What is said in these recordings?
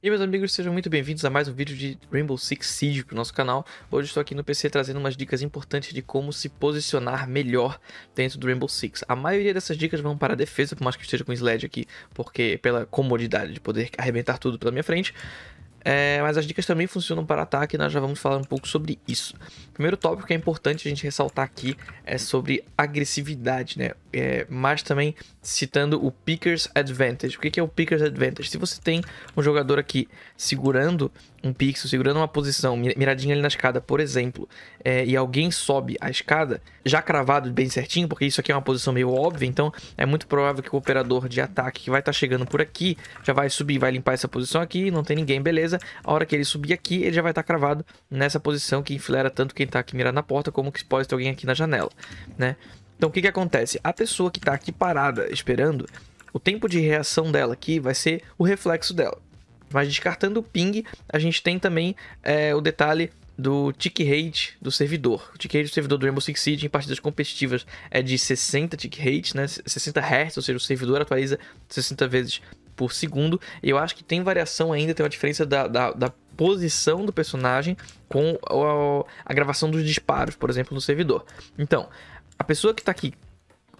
E meus amigos, sejam muito bem-vindos a mais um vídeo de Rainbow Six Siege para o nosso canal. Hoje estou aqui no PC trazendo umas dicas importantes de como se posicionar melhor dentro do Rainbow Six. A maioria dessas dicas vão para a defesa, por mais que eu esteja com o Sledge aqui, porque pela comodidade de poder arrebentar tudo pela minha frente. É, mas as dicas também funcionam para ataque, nós já vamos falar um pouco sobre isso. Primeiro tópico que é importante a gente ressaltar aqui é sobre agressividade, né? É, mas também citando o Picker's Advantage. O que é o Picker's Advantage? Se você tem um jogador aqui segurando um pixel segurando uma posição, miradinha ali na escada, por exemplo, é, e alguém sobe a escada, já cravado bem certinho, porque isso aqui é uma posição meio óbvia, então é muito provável que o operador de ataque que vai estar tá chegando por aqui já vai subir, vai limpar essa posição aqui, não tem ninguém, beleza. A hora que ele subir aqui, ele já vai estar tá cravado nessa posição que enfilera tanto quem está aqui mirando na porta, como que pode ter alguém aqui na janela, né? Então o que que acontece? A pessoa que está aqui parada esperando, o tempo de reação dela aqui vai ser o reflexo dela. Mas descartando o ping, a gente tem também é, o detalhe do tick rate do servidor. O tick rate do servidor do Rainbow Six Siege em partidas competitivas é de 60 tick rate, né? 60 Hz, ou seja, o servidor atualiza 60 vezes por segundo. E eu acho que tem variação ainda, tem uma diferença da, da, da posição do personagem com a, a, gravação dos disparos, por exemplo, no servidor. Então, a pessoa que está aqui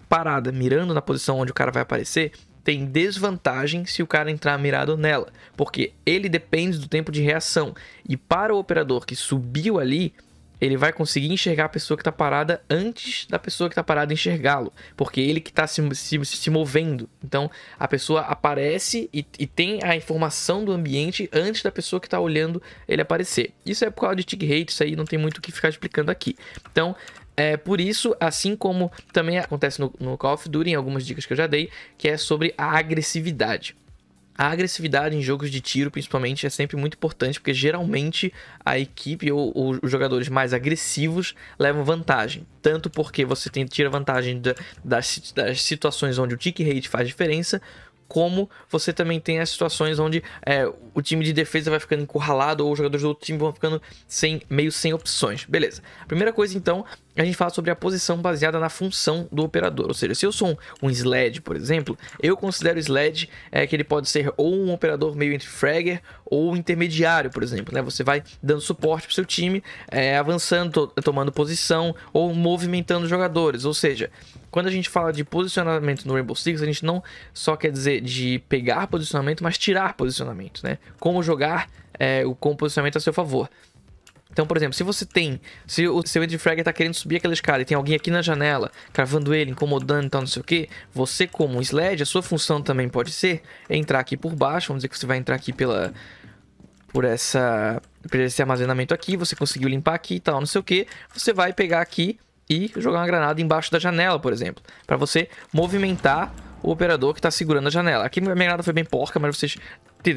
parada, mirando na posição onde o cara vai aparecer, tem desvantagem se o cara entrar mirado nela, porque ele depende do tempo de reação. E para o operador que subiu ali, ele vai conseguir enxergar a pessoa que está parada antes da pessoa que está parada enxergá-lo, porque ele que está se, se, se, movendo. Então a pessoa aparece e, e, tem a informação do ambiente antes da pessoa que está olhando ele aparecer. Isso é por causa de tick rate, isso aí não tem muito o que ficar explicando aqui. Então é, por isso, assim como também acontece no, no Call of Duty, em algumas dicas que eu já dei, que é sobre a agressividade. A agressividade em jogos de tiro, principalmente, é sempre muito importante, porque geralmente a equipe ou, ou os jogadores mais agressivos levam vantagem. Tanto porque você tem, tira vantagem da, das, das, situações onde o tick rate faz diferença, como você também tem as situações onde é, o time de defesa vai ficando encurralado ou os jogadores do outro time vão ficando sem, meio sem opções. Beleza. Primeira coisa, então, a gente fala sobre a posição baseada na função do operador. Ou seja, se eu sou um, um SLED, por exemplo, eu considero o SLED é, que ele pode ser ou um operador meio entre fragger ou intermediário, por exemplo. Né? Você vai dando suporte para o seu time, é, avançando, to tomando posição ou movimentando jogadores. Ou seja, quando a gente fala de posicionamento no Rainbow Six, a gente não só quer dizer de pegar posicionamento, mas tirar posicionamento, né? Como jogar é, com o posicionamento a seu favor. Então, por exemplo, se você tem. Se o seu Ed tá querendo subir aquela escada e tem alguém aqui na janela, cravando ele, incomodando e tal, não sei o que, você, como um sled, a sua função também pode ser entrar aqui por baixo. Vamos dizer que você vai entrar aqui pela. Por essa. Por esse armazenamento aqui, você conseguiu limpar aqui e tal, não sei o que. Você vai pegar aqui e jogar uma granada embaixo da janela, por exemplo, para você movimentar o operador que está segurando a janela. Aqui minha granada foi bem porca, mas vocês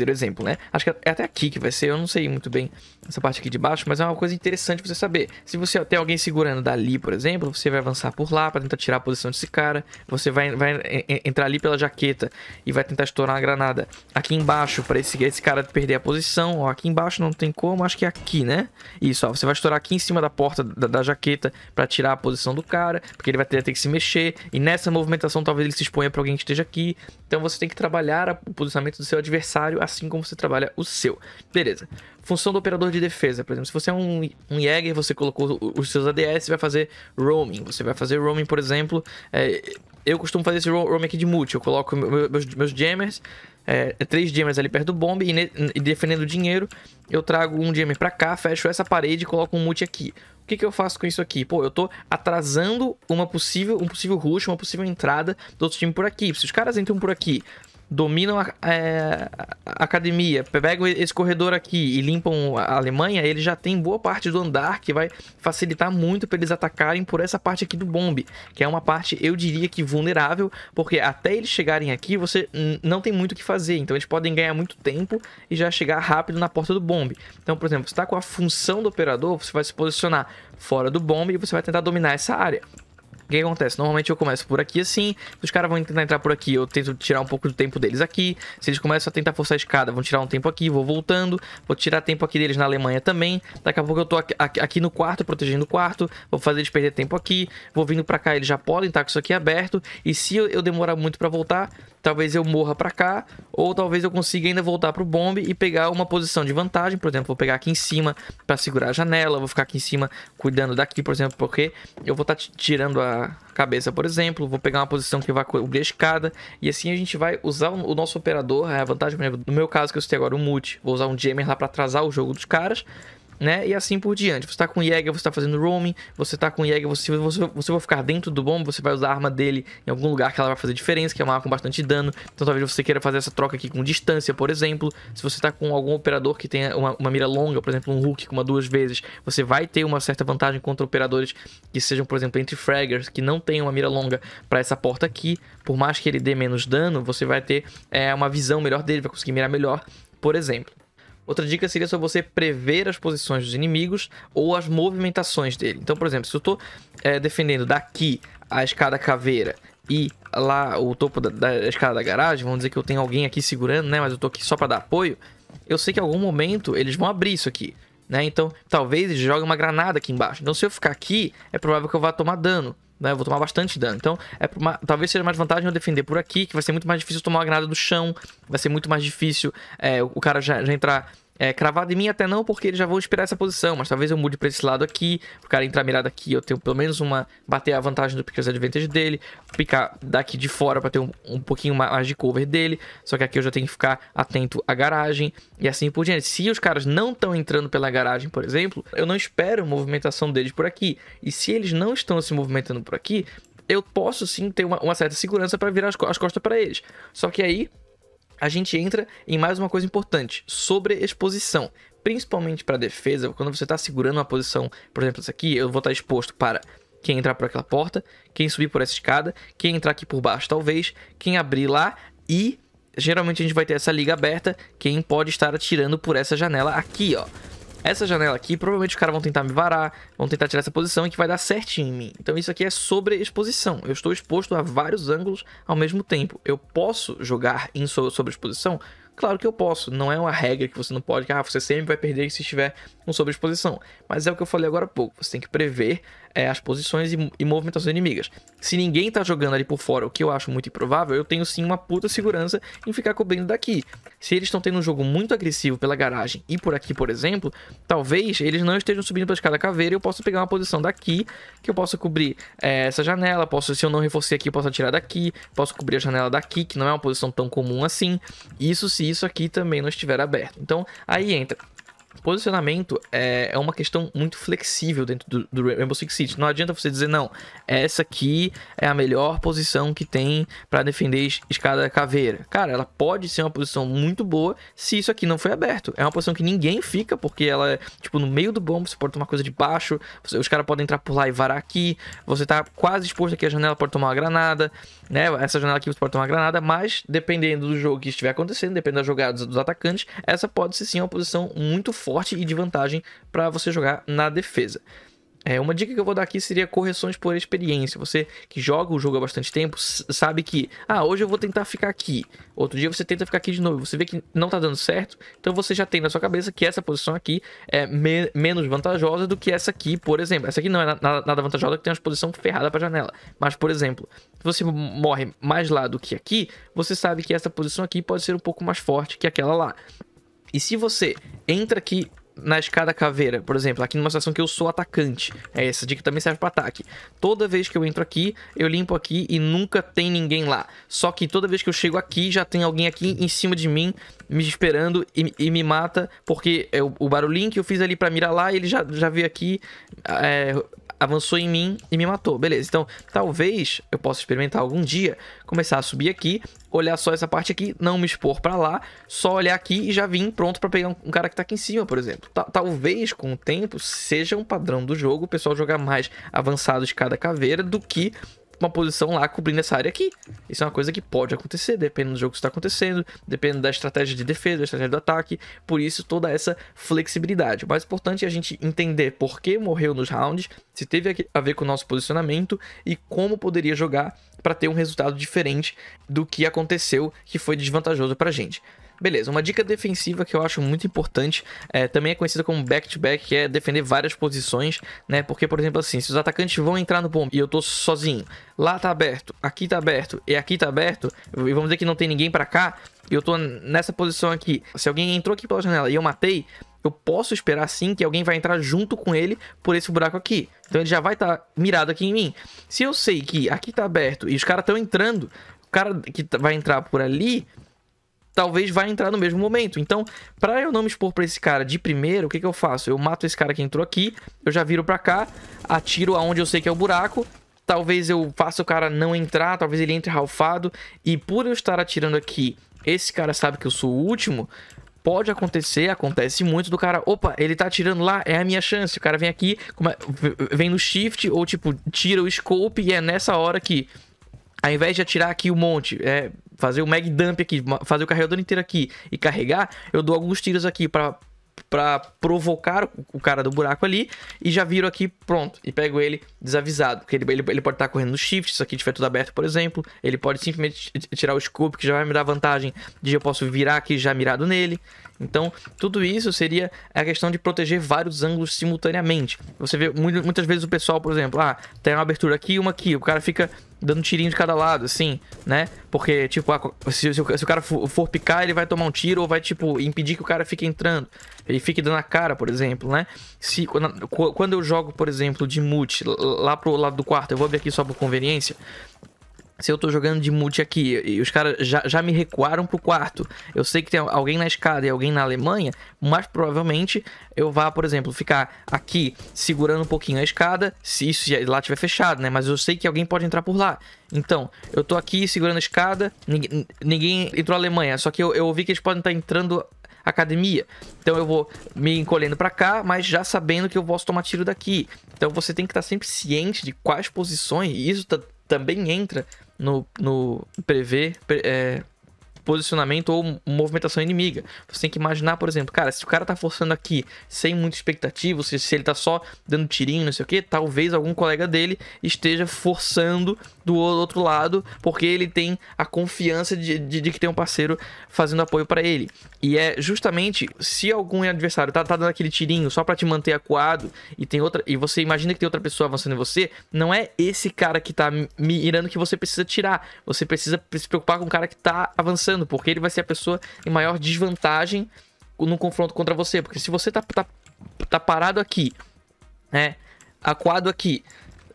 o exemplo, né? Acho que é até aqui que vai ser, eu não sei muito bem essa parte aqui de baixo, mas é uma coisa interessante você saber. Se você tem alguém segurando dali, por exemplo, você vai avançar por lá para tentar tirar a posição desse cara, você vai, vai entrar ali pela jaqueta e vai tentar estourar a granada aqui embaixo para esse, esse cara perder a posição, aqui embaixo não tem como, acho que é aqui, né? Isso, ó, você vai estourar aqui em cima da porta da, da jaqueta para tirar a posição do cara, porque ele vai ter, ter que se mexer, e nessa movimentação talvez ele se exponha para alguém que esteja aqui, então você tem que trabalhar o posicionamento do seu adversário assim como você trabalha o seu. Beleza. Função do operador de defesa, por exemplo. Se você é um, um Jäger, você colocou os seus ADS, vai fazer roaming. Você vai fazer roaming, por exemplo. É, eu costumo fazer esse roaming aqui de multi. Eu coloco meus, meus jammers, é, é, três jammers ali perto do bomb e, ne, e defendendo o dinheiro, eu trago um jammer pra cá, fecho essa parede e coloco um multi aqui o que, que eu faço com isso aqui? Pô, eu tô atrasando uma possível, um possível rush, uma possível entrada do outro time por aqui. Se os caras entram por aqui, dominam a, é, a academia, pegam esse corredor aqui e limpam a Alemanha, ele já tem boa parte do andar que vai facilitar muito para eles atacarem por essa parte aqui do bombe, que é uma parte, eu diria que vulnerável, porque até eles chegarem aqui, você não tem muito o que fazer, então eles podem ganhar muito tempo e já chegar rápido na porta do bombe. Então, por exemplo, você está com a função do operador, você vai se posicionar fora do bombe e você vai tentar dominar essa área que, que acontece? Normalmente eu começo por aqui assim, os caras vão tentar entrar por aqui, eu tento tirar um pouco do tempo deles aqui, se eles começam a tentar forçar a escada, vão tirar um tempo aqui, vou voltando, vou tirar tempo aqui deles na Alemanha também, daqui a pouco eu tô aqui, aqui no quarto, protegendo o quarto, vou fazer eles perder tempo aqui, vou vindo pra cá, eles já podem estar tá com isso aqui aberto, e se eu demorar muito pra voltar, talvez eu morra para cá, ou talvez eu consiga ainda voltar pro bombe e pegar uma posição de vantagem, por exemplo, vou pegar aqui em cima para segurar a janela, vou ficar aqui em cima cuidando daqui, por exemplo, porque eu vou estar tá tirando a cabeça, por exemplo, vou pegar uma posição que vai cobrir a escada, e assim a gente vai usar o nosso operador, é, a vantagem, por exemplo, no meu caso que eu citei agora, o mute, vou usar um jammer lá para atrasar o jogo dos caras, né? E assim por diante. Você tá com Jäger, você tá fazendo roaming, você tá com Jäger, você, você, você vai ficar dentro do bomb, você vai usar a arma dele em algum lugar que ela vai fazer diferença, que é uma arma com bastante dano. Então talvez você queira fazer essa troca aqui com distância, por exemplo. Se você tá com algum operador que tenha uma, uma mira longa, por exemplo, um Hulk com uma duas vezes, você vai ter uma certa vantagem contra operadores que sejam, por exemplo, entre fraggers, que não tenham uma mira longa para essa porta aqui. Por mais que ele dê menos dano, você vai ter é, uma visão melhor dele, vai conseguir mirar melhor, por exemplo. Outra dica seria só você prever as posições dos inimigos ou as movimentações dele. Então, por exemplo, se eu estou é, defendendo daqui a escada caveira e lá o topo da, da, escada da garagem, vamos dizer que eu tenho alguém aqui segurando, né? Mas eu tô aqui só para dar apoio. Eu sei que em algum momento eles vão abrir isso aqui, né? Então, talvez eles joguem uma granada aqui embaixo. Então, se eu ficar aqui, é provável que eu vá tomar dano né? Eu vou tomar bastante dano. Então, é uma, talvez seja mais vantagem eu defender por aqui, que vai ser muito mais difícil tomar uma granada do chão, vai ser muito mais difícil é, o cara já, já entrar é, cravado em mim até não, porque eles já vão esperar essa posição, mas talvez eu mude pra esse lado aqui, o cara entrar mirado aqui, eu tenho pelo menos uma... bater a vantagem do Picker's Advantage dele, picar daqui de fora pra ter um, um pouquinho mais de cover dele, só que aqui eu já tenho que ficar atento à garagem e assim por diante. Se os caras não estão entrando pela garagem, por exemplo, eu não espero movimentação deles por aqui, e se eles não estão se movimentando por aqui, eu posso sim ter uma, uma certa segurança para virar as, as costas para eles. Só que aí a gente entra em mais uma coisa importante, sobre exposição. Principalmente para defesa, quando você está segurando uma posição, por exemplo, essa aqui, eu vou estar tá exposto para quem entrar por aquela porta, quem subir por essa escada, quem entrar aqui por baixo, talvez, quem abrir lá e geralmente a gente vai ter essa liga aberta, quem pode estar atirando por essa janela aqui, ó. Essa janela aqui, provavelmente os caras vão tentar me varar, vão tentar tirar essa posição e que vai dar certinho em mim. Então isso aqui é sobre exposição. Eu estou exposto a vários ângulos ao mesmo tempo. Eu posso jogar em so sobre exposição? Claro que eu posso, não é uma regra que você não pode, que ah, você sempre vai perder se estiver sobre sobreexposição. Mas é o que eu falei agora há pouco, você tem que prever é, as posições e, e movimentações inimigas. Se ninguém tá jogando ali por fora, o que eu acho muito improvável, eu tenho sim uma puta segurança em ficar cobrindo daqui. Se eles estão tendo um jogo muito agressivo pela garagem e por aqui, por exemplo, talvez eles não estejam subindo para escada caveira e eu posso pegar uma posição daqui, que eu posso cobrir é, essa janela, posso, se eu não reforcei aqui, eu posso atirar daqui, posso cobrir a janela daqui, que não é uma posição tão comum assim. Isso se isso aqui também não estiver aberto. Então, aí entra Posicionamento é, é uma questão muito flexível dentro do, Rainbow Six Siege. Não adianta você dizer, não, essa aqui é a melhor posição que tem para defender escada caveira. Cara, ela pode ser uma posição muito boa se isso aqui não foi aberto. É uma posição que ninguém fica, porque ela é, tipo, no meio do bombo, você pode tomar coisa de baixo, os caras podem entrar por lá e varar aqui, você tá quase exposto aqui à janela, pode tomar uma granada, né? Essa janela aqui você pode tomar uma granada, mas dependendo do jogo que estiver acontecendo, dependendo das jogadas dos atacantes, essa pode ser sim uma posição muito forte e de vantagem para você jogar na defesa. É, uma dica que eu vou dar aqui seria correções por experiência. Você que joga o jogo há bastante tempo sabe que, ah, hoje eu vou tentar ficar aqui. Outro dia você tenta ficar aqui de novo. Você vê que não tá dando certo, então você já tem na sua cabeça que essa posição aqui é me menos vantajosa do que essa aqui, por exemplo. Essa aqui não é na nada vantajosa, que tem uma posição ferrada pra janela. Mas, por exemplo, se você morre mais lá do que aqui, você sabe que essa posição aqui pode ser um pouco mais forte que aquela lá. E se você entra aqui na escada caveira, por exemplo, aqui numa situação que eu sou atacante, é essa dica também serve para ataque. Toda vez que eu entro aqui, eu limpo aqui e nunca tem ninguém lá. Só que toda vez que eu chego aqui, já tem alguém aqui em cima de mim me esperando e, e me mata, porque é o barulhinho que eu fiz ali para mirar lá, ele já, já veio aqui é, avançou em mim e me matou. Beleza, então talvez eu possa experimentar algum dia começar a subir aqui, olhar só essa parte aqui, não me expor para lá, só olhar aqui e já vim pronto para pegar um, um, cara que tá aqui em cima, por exemplo. Ta talvez com o tempo seja um padrão do jogo o pessoal jogar mais avançado de cada caveira do que uma posição lá cobrindo essa área aqui. Isso é uma coisa que pode acontecer, dependendo do jogo que está acontecendo, dependendo da estratégia de defesa, da estratégia do ataque. Por isso, toda essa flexibilidade. O mais importante é a gente entender por que morreu nos rounds, se teve a ver com o nosso posicionamento e como poderia jogar para ter um resultado diferente do que aconteceu, que foi desvantajoso para a gente. Beleza, uma dica defensiva que eu acho muito importante, é, também é conhecida como back-to-back, -back, que é defender várias posições, né? Porque, por exemplo, assim, se os atacantes vão entrar no ponto e eu tô sozinho, lá tá aberto, aqui tá aberto e aqui tá aberto, e vamos dizer que não tem ninguém para cá, e eu tô nessa posição aqui, se alguém entrou aqui pela janela e eu matei, eu posso esperar sim que alguém vai entrar junto com ele por esse buraco aqui. Então ele já vai estar tá mirado aqui em mim. Se eu sei que aqui tá aberto e os caras estão entrando, o cara que vai entrar por ali, talvez vá entrar no mesmo momento. Então, para eu não me expor para esse cara de primeiro, o que, que eu faço? Eu mato esse cara que entrou aqui, eu já viro para cá, atiro aonde eu sei que é o buraco, talvez eu faça o cara não entrar, talvez ele entre ralfado, e por eu estar atirando aqui, esse cara sabe que eu sou o último, pode acontecer, acontece muito do cara, opa, ele tá atirando lá, é a minha chance. O cara vem aqui, vem no shift ou tipo, tira o scope e é nessa hora que ao invés de atirar aqui o um monte, é, fazer o mag dump aqui, fazer o carregador inteiro aqui e carregar, eu dou alguns tiros aqui para para provocar o cara do buraco ali e já viro aqui, pronto, e pego ele desavisado, porque ele, ele, ele pode estar tá correndo no shift, se aqui estiver tudo aberto, por exemplo, ele pode simplesmente tirar o scope, que já vai me dar vantagem de eu posso virar aqui já mirado nele, então, tudo isso seria a questão de proteger vários ângulos simultaneamente. Você vê muitas vezes o pessoal, por exemplo, ah, tem uma abertura aqui e uma aqui. O cara fica dando um tirinho de cada lado, assim, né? Porque, tipo, ah, se, se, o, se, o cara for, for, picar, ele vai tomar um tiro ou vai, tipo, impedir que o cara fique entrando. Ele fique dando a cara, por exemplo, né? Se, quando, quando eu jogo, por exemplo, de mute lá pro lado do quarto, eu vou abrir aqui só por conveniência se eu tô jogando de multi aqui e os caras já, já me recuaram pro quarto, eu sei que tem alguém na escada e alguém na Alemanha, mas provavelmente eu vá, por exemplo, ficar aqui segurando um pouquinho a escada, se isso lá tiver fechado, né? Mas eu sei que alguém pode entrar por lá. Então, eu tô aqui segurando a escada, ninguém, ninguém entrou na Alemanha, só que eu, eu ouvi que eles podem estar entrando academia. Então eu vou me encolhendo para cá, mas já sabendo que eu posso tomar tiro daqui. Então você tem que estar sempre ciente de quais posições, e isso tá também entra no, no prevê, pre, é, posicionamento ou movimentação inimiga. Você tem que imaginar, por exemplo, cara, se o cara tá forçando aqui sem muita expectativa, se ele tá só dando tirinho, não sei o que, talvez algum colega dele esteja forçando do outro lado, porque ele tem a confiança de, de, de que tem um parceiro fazendo apoio para ele. E é justamente se algum adversário tá, tá dando aquele tirinho só para te manter acuado e tem outra e você imagina que tem outra pessoa avançando em você, não é esse cara que tá mirando que você precisa tirar. Você precisa se preocupar com o cara que tá avançando pensando, porque ele vai ser a pessoa em maior desvantagem no confronto contra você. Porque se você tá, tá, tá parado aqui, né? Aquado aqui,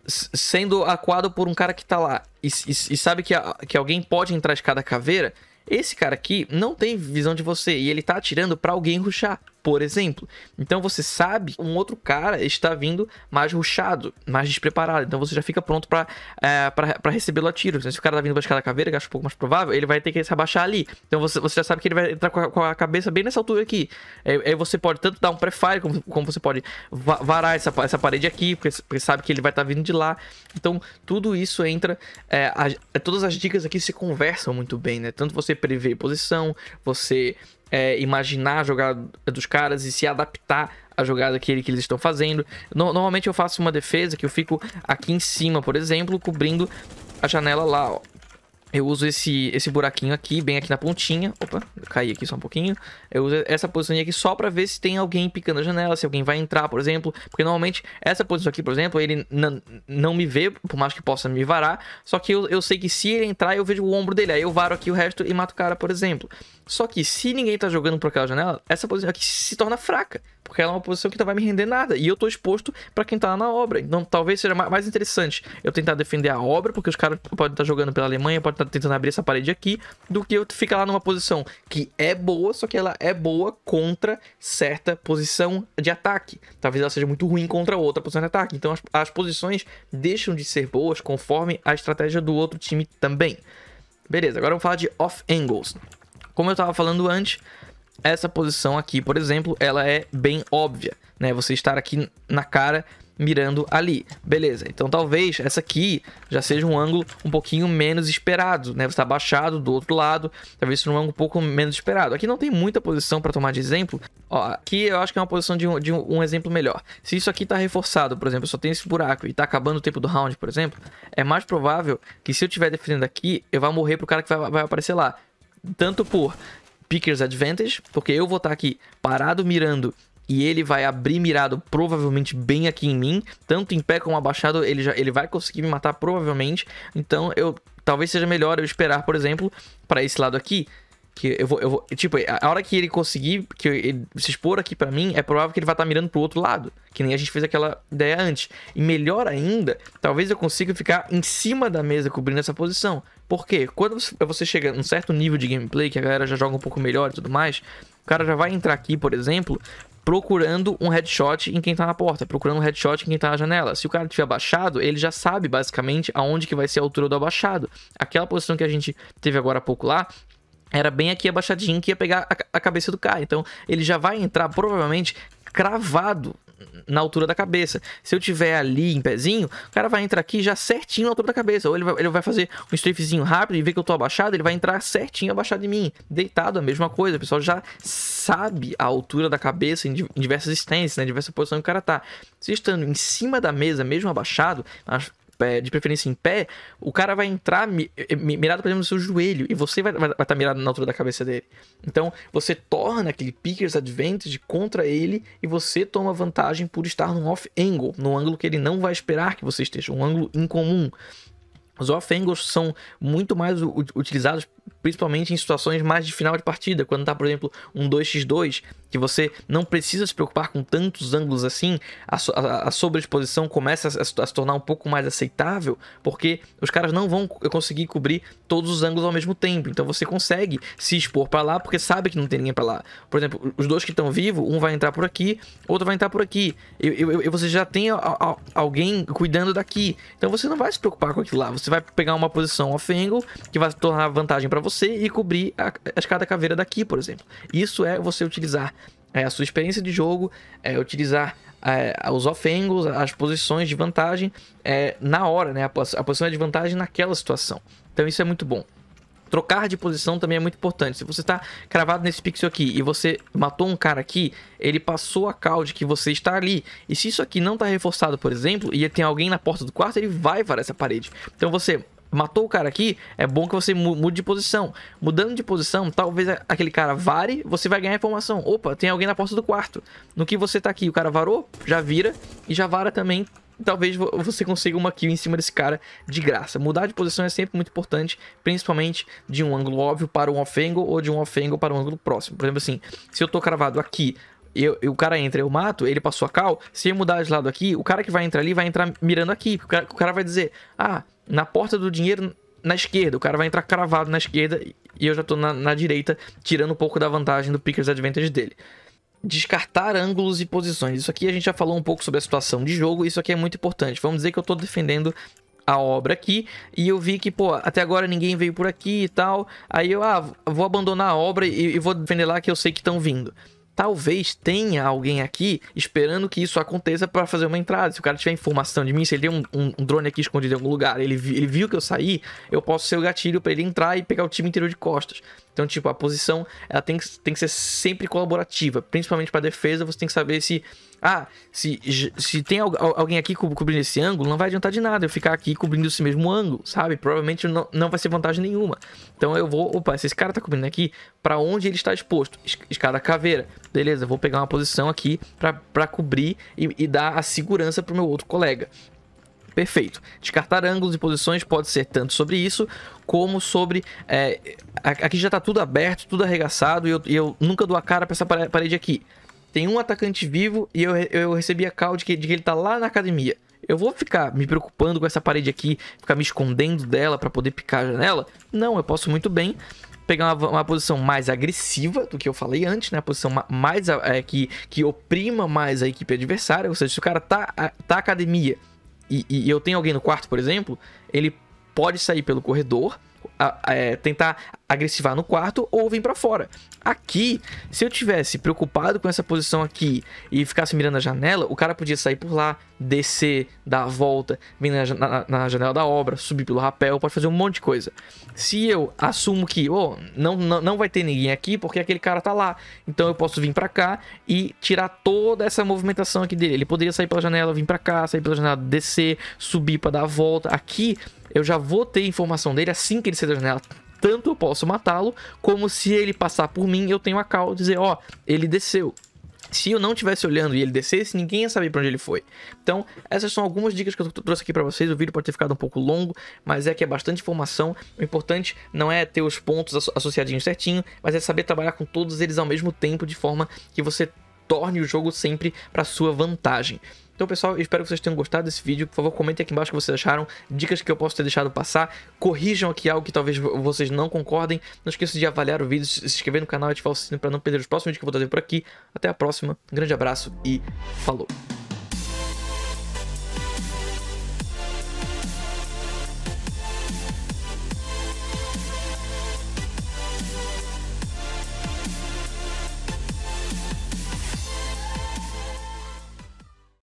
sendo aquado por um cara que tá lá e, e, e sabe que, a, que alguém pode entrar de cada caveira, esse cara aqui não tem visão de você e ele tá atirando para alguém ruxar por exemplo. Então você sabe um outro cara está vindo mais ruchado, mais despreparado. Então você já fica pronto para é, para recebê-lo a tiros. Então, se o cara tá vindo buscar a caveira, que acho um pouco mais provável, ele vai ter que se abaixar ali. Então você, você já sabe que ele vai entrar com a, com a cabeça bem nessa altura aqui. Aí, é, aí, você pode tanto dar um pré-fire, como, como você pode varar essa, essa parede aqui, porque, porque sabe que ele vai estar tá vindo de lá. Então tudo isso entra. É, a, é, todas as dicas aqui se conversam muito bem, né? Tanto você prever posição, você é, imaginar a jogada dos caras e se adaptar à jogada que, que eles estão fazendo. No, normalmente eu faço uma defesa que eu fico aqui em cima, por exemplo, cobrindo a janela lá, ó eu uso esse, esse buraquinho aqui, bem aqui na pontinha. Opa, caí aqui só um pouquinho. Eu uso essa posição aqui só pra ver se tem alguém picando a janela, se alguém vai entrar, por exemplo. Porque normalmente essa posição aqui, por exemplo, ele não me vê, por mais que possa me varar. Só que eu, eu sei que se ele entrar, eu vejo o ombro dele. Aí eu varo aqui o resto e mato o cara, por exemplo. Só que se ninguém tá jogando por aquela janela, essa posição aqui se torna fraca porque ela é uma posição que não vai me render nada. E eu tô exposto para quem tá lá na obra. Então talvez seja mais interessante eu tentar defender a obra, porque os caras podem estar tá jogando pela Alemanha, podem estar tá tentando abrir essa parede aqui, do que eu ficar lá numa posição que é boa, só que ela é boa contra certa posição de ataque. Talvez ela seja muito ruim contra outra posição de ataque. Então as, as posições deixam de ser boas conforme a estratégia do outro time também. Beleza, agora vamos falar de off-angles. Como eu tava falando antes, essa posição aqui, por exemplo, ela é bem óbvia, né? Você estar aqui na cara mirando ali. Beleza, então talvez essa aqui já seja um ângulo um pouquinho menos esperado, né? Você está baixado do outro lado, talvez seja um ângulo um pouco menos esperado. Aqui não tem muita posição para tomar de exemplo. Ó, aqui eu acho que é uma posição de um, de um exemplo melhor. Se isso aqui está reforçado, por exemplo, só tem esse buraco e está acabando o tempo do round, por exemplo, é mais provável que se eu estiver defendendo aqui, eu vá morrer pro cara que vai, vai aparecer lá tanto por Picker's Advantage, porque eu vou estar aqui parado mirando e ele vai abrir mirado provavelmente bem aqui em mim, tanto em pé como abaixado, ele já ele vai conseguir me matar provavelmente. Então eu talvez seja melhor eu esperar, por exemplo, para esse lado aqui que eu vou, eu vou. Tipo, a hora que ele conseguir que ele se expor aqui para mim, é provável que ele vai estar tá mirando pro outro lado. Que nem a gente fez aquela ideia antes. E melhor ainda, talvez eu consiga ficar em cima da mesa cobrindo essa posição. Porque quando você chega num certo nível de gameplay, que a galera já joga um pouco melhor e tudo mais, o cara já vai entrar aqui, por exemplo, procurando um headshot em quem tá na porta, procurando um headshot em quem tá na janela. Se o cara tiver abaixado, ele já sabe basicamente aonde que vai ser a altura do abaixado. Aquela posição que a gente teve agora há pouco lá era bem aqui abaixadinho que ia pegar a, a cabeça do cara. Então ele já vai entrar provavelmente cravado na altura da cabeça. Se eu tiver ali em pezinho, o cara vai entrar aqui já certinho na altura da cabeça. Ou ele vai, ele vai fazer um strafezinho rápido e ver que eu tô abaixado, ele vai entrar certinho abaixado de mim. Deitado, a mesma coisa. O pessoal já sabe a altura da cabeça em, diversas extensões né? Em diversas posições que o cara tá. Se estando em cima da mesa, mesmo abaixado, de preferência em pé, o cara vai entrar eh, mi, mirado, por exemplo, no seu joelho e você vai estar tá mirado na altura da cabeça dele. Então, você torna aquele Picker's Advantage contra ele e você toma vantagem por estar num off-angle, num ângulo que ele não vai esperar que você esteja, um ângulo incomum. Os off-angles são muito mais utilizados principalmente em situações mais de final de partida, quando tá, por exemplo, um 2x2, que você não precisa se preocupar com tantos ângulos assim, a, a, a sobreexposição começa a, a, se tornar um pouco mais aceitável, porque os caras não vão conseguir cobrir todos os ângulos ao mesmo tempo. Então você consegue se expor para lá, porque sabe que não tem ninguém para lá. Por exemplo, os dois que estão vivos, um vai entrar por aqui, outro vai entrar por aqui. E, e, e você já tem a, alguém cuidando daqui. Então você não vai se preocupar com aquilo lá. Você vai pegar uma posição off-angle, que vai tornar vantagem para para você e cobrir a, a escada caveira daqui, por exemplo. Isso é você utilizar é, a sua experiência de jogo, é, utilizar é, os ofengos, as posições de vantagem é, na hora, né? A, a posição é de vantagem naquela situação. Então isso é muito bom. Trocar de posição também é muito importante. Se você está cravado nesse pixel aqui e você matou um cara aqui, ele passou a cal que você está ali. E se isso aqui não está reforçado, por exemplo, e tem alguém na porta do quarto, ele vai para essa parede. Então você matou o cara aqui, é bom que você mude de posição. Mudando de posição, talvez aquele cara vare, você vai ganhar informação. Opa, tem alguém na porta do quarto. No que você tá aqui, o cara varou, já vira e já vara também. Talvez você consiga uma kill em cima desse cara de graça. Mudar de posição é sempre muito importante, principalmente de um ângulo óbvio para um off-angle ou de um off-angle para um ângulo próximo. Por exemplo, assim, se eu tô cravado aqui, eu, o cara entra, eu mato, ele passou a cal, se eu mudar de lado aqui, o cara que vai entrar ali vai entrar mirando aqui. O cara, o cara vai dizer, ah, na porta do dinheiro na esquerda. O cara vai entrar cravado na esquerda e eu já estou na, na, direita, tirando um pouco da vantagem do Pickers Advantage dele. Descartar ângulos e posições. Isso aqui a gente já falou um pouco sobre a situação de jogo, isso aqui é muito importante. Vamos dizer que eu estou defendendo a obra aqui e eu vi que, pô, até agora ninguém veio por aqui e tal. Aí eu, ah, vou abandonar a obra e, e vou defender lá que eu sei que estão vindo talvez tenha alguém aqui esperando que isso aconteça para fazer uma entrada. Se o cara tiver informação de mim, se ele tem um, um, um drone aqui escondido em algum lugar, ele, ele viu que eu saí, eu posso ser o gatilho para ele entrar e pegar o time inteiro de costas. Então, tipo, a posição ela tem que, tem que ser sempre colaborativa, principalmente para defesa, você tem que saber se ah, se, se tem alguém aqui cobrindo esse ângulo, não vai adiantar de nada eu ficar aqui cobrindo esse mesmo ângulo, sabe? Provavelmente não, não vai ser vantagem nenhuma. Então eu vou, opa, se esse cara tá cobrindo aqui, para onde ele está exposto? Escada caveira. Beleza, vou pegar uma posição aqui para cobrir e, e dar a segurança pro meu outro colega. Perfeito. Descartar ângulos e posições pode ser tanto sobre isso, como sobre... É, aqui já tá tudo aberto, tudo arregaçado e eu, eu nunca dou a cara para essa parede aqui tem um atacante vivo e eu, eu recebi a call de que, de que ele tá lá na academia. Eu vou ficar me preocupando com essa parede aqui, ficar me escondendo dela para poder picar a janela? Não, eu posso muito bem pegar uma, uma, posição mais agressiva do que eu falei antes, né? A posição mais é, que, que oprima mais a equipe adversária. Ou seja, se o cara tá, tá academia e, e eu tenho alguém no quarto, por exemplo, ele pode sair pelo corredor é, tentar agressivar no quarto ou vir para fora. Aqui, se eu tivesse preocupado com essa posição aqui e ficasse mirando a janela, o cara podia sair por lá, descer, dar a volta, vir na, na, na janela da obra, subir pelo rapel, pode fazer um monte de coisa. Se eu assumo que, oh, não, não, não vai ter ninguém aqui porque aquele cara tá lá, então eu posso vir para cá e tirar toda essa movimentação aqui dele. Ele poderia sair pela janela, vir para cá, sair pela janela, descer, subir para dar a volta. Aqui eu já vou ter informação dele assim que ele sair da janela. Tanto eu posso matá-lo, como se ele passar por mim, eu tenho a cal dizer, ó, oh, ele desceu. Se eu não estivesse olhando e ele descesse, ninguém ia saber para onde ele foi. Então, essas são algumas dicas que eu trouxe aqui para vocês. O vídeo pode ter ficado um pouco longo, mas é que é bastante informação. O importante não é ter os pontos associadinhos certinho, mas é saber trabalhar com todos eles ao mesmo tempo, de forma que você torne o jogo sempre para sua vantagem. Então, pessoal, espero que vocês tenham gostado desse vídeo. Por favor, comentem aqui embaixo o que vocês acharam, dicas que eu posso ter deixado passar, corrijam aqui algo que talvez vocês não concordem. Não esqueça de avaliar o vídeo, se inscrever no canal e ativar o sininho para não perder os próximos vídeos que eu vou trazer por aqui. Até a próxima, um grande abraço e falou!